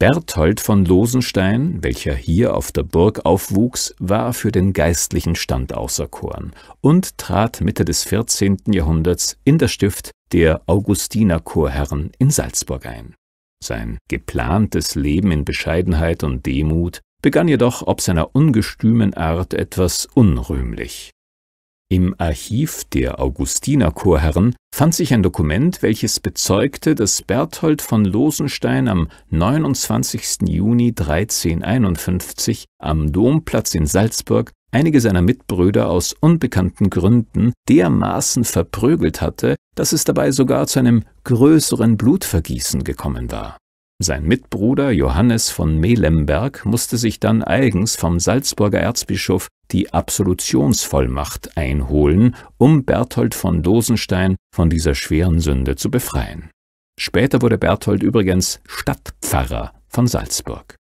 Berthold von Losenstein, welcher hier auf der Burg aufwuchs, war für den geistlichen Stand auserkoren und trat Mitte des 14. Jahrhunderts in das Stift der Augustinerchorherren in Salzburg ein. Sein geplantes Leben in Bescheidenheit und Demut begann jedoch ob seiner ungestümen Art etwas unrühmlich. Im Archiv der Augustinerchorherren fand sich ein Dokument, welches bezeugte, dass Berthold von Losenstein am 29. Juni 1351 am Domplatz in Salzburg einige seiner Mitbrüder aus unbekannten Gründen dermaßen verprügelt hatte, dass es dabei sogar zu einem größeren Blutvergießen gekommen war. Sein Mitbruder Johannes von Melemberg musste sich dann eigens vom Salzburger Erzbischof die Absolutionsvollmacht einholen, um Berthold von Dosenstein von dieser schweren Sünde zu befreien. Später wurde Berthold übrigens Stadtpfarrer von Salzburg.